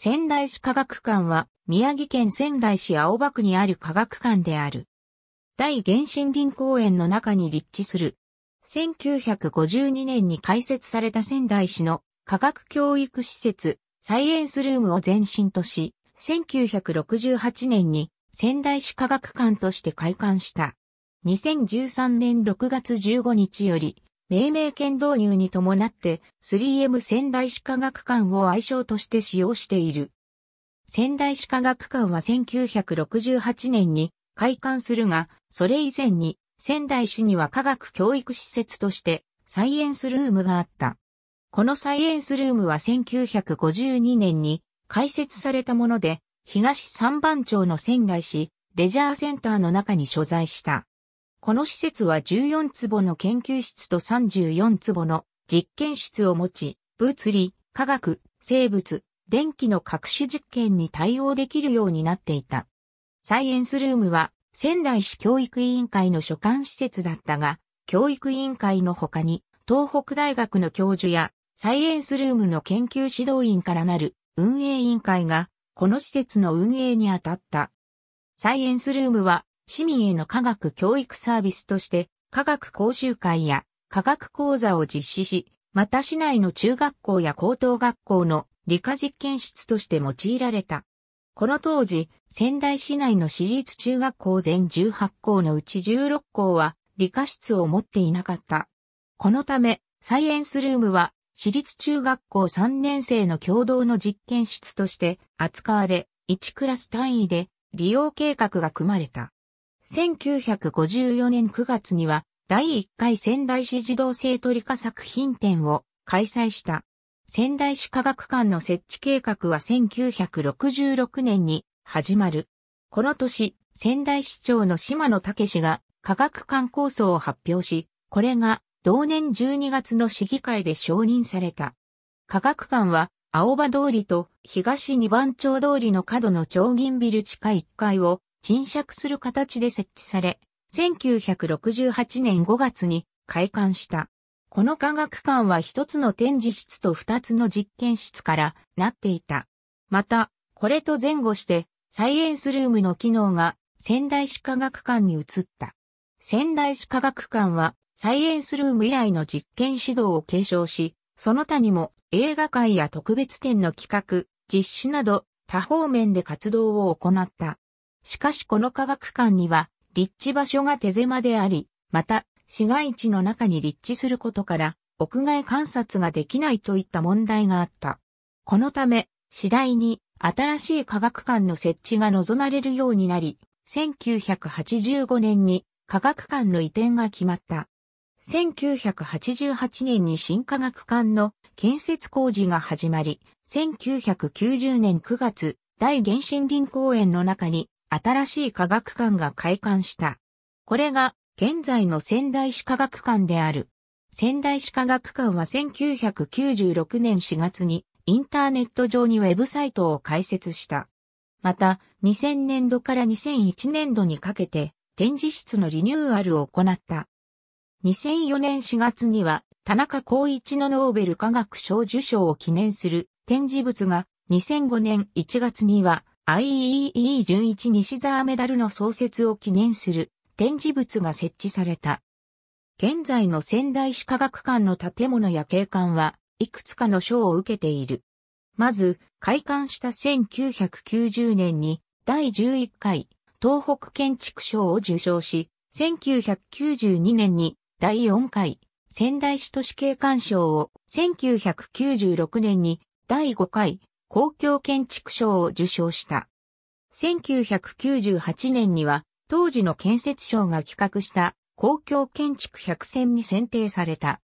仙台市科学館は、宮城県仙台市青葉区にある科学館である。大原森林公園の中に立地する。1952年に開設された仙台市の科学教育施設、サイエンスルームを前身とし、1968年に仙台市科学館として開館した。2013年6月15日より、命名権導入に伴って 3M 仙台市科学館を愛称として使用している。仙台市科学館は1968年に開館するが、それ以前に仙台市には科学教育施設としてサイエンスルームがあった。このサイエンスルームは1952年に開設されたもので、東三番町の仙台市レジャーセンターの中に所在した。この施設は14坪の研究室と34坪の実験室を持ち、物理、化学、生物、電気の各種実験に対応できるようになっていた。サイエンスルームは仙台市教育委員会の所管施設だったが、教育委員会の他に東北大学の教授やサイエンスルームの研究指導員からなる運営委員会がこの施設の運営に当たった。サイエンスルームは市民への科学教育サービスとして、科学講習会や科学講座を実施し、また市内の中学校や高等学校の理科実験室として用いられた。この当時、仙台市内の市立中学校全18校のうち16校は理科室を持っていなかった。このため、サイエンスルームは私立中学校3年生の共同の実験室として扱われ、1クラス単位で利用計画が組まれた。1954年9月には第1回仙台市児童生徒理科作品展を開催した。仙台市科学館の設置計画は1966年に始まる。この年、仙台市長の島野武氏が科学館構想を発表し、これが同年12月の市議会で承認された。科学館は青葉通りと東二番町通りの角の超銀ビル地下1階を沈着する形で設置され、1968年5月に開館した。この科学館は一つの展示室と二つの実験室からなっていた。また、これと前後して、サイエンスルームの機能が仙台市科学館に移った。仙台市科学館は、サイエンスルーム以来の実験指導を継承し、その他にも映画館や特別展の企画、実施など多方面で活動を行った。しかしこの科学館には、立地場所が手狭であり、また、市街地の中に立地することから、屋外観察ができないといった問題があった。このため、次第に新しい科学館の設置が望まれるようになり、1985年に科学館の移転が決まった。1988年に新科学館の建設工事が始まり、1990年9月、大原森林公園の中に新しい科学館が開館した。これが現在の仙台市科学館である。仙台市科学館は1996年4月にインターネット上にウェブサイトを開設した。また、2000年度から2001年度にかけて展示室のリニューアルを行った。2004年4月には田中光一のノーベル科学賞受賞を記念する展示物が2005年1月には IEEE 純一西沢メダルの創設を記念する展示物が設置された。現在の仙台市科学館の建物や景観はいくつかの賞を受けている。まず、開館した1990年に第11回東北建築賞を受賞し、1992年に第4回仙台市都市景観賞を1996年に第5回公共建築賞を受賞した。1998年には、当時の建設省が企画した公共建築百選に選定された。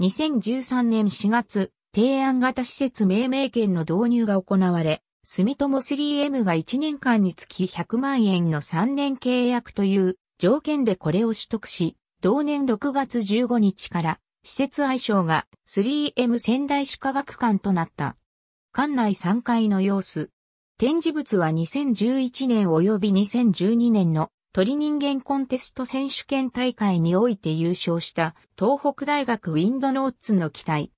2013年4月、提案型施設命名権の導入が行われ、住友 3M が1年間につき100万円の3年契約という条件でこれを取得し、同年6月15日から施設愛称が 3M 仙台市科学館となった。館内3階の様子。展示物は2011年及び2012年の鳥人間コンテスト選手権大会において優勝した東北大学ウィンドノーツの機体。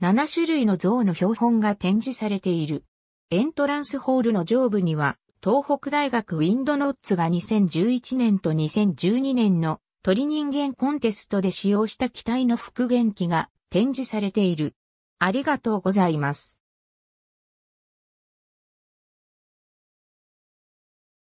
7種類の像の標本が展示されている。エントランスホールの上部には東北大学ウィンドノッツが2011年と2012年の鳥人間コンテストで使用した機体の復元機が展示されている。ありがとうございます。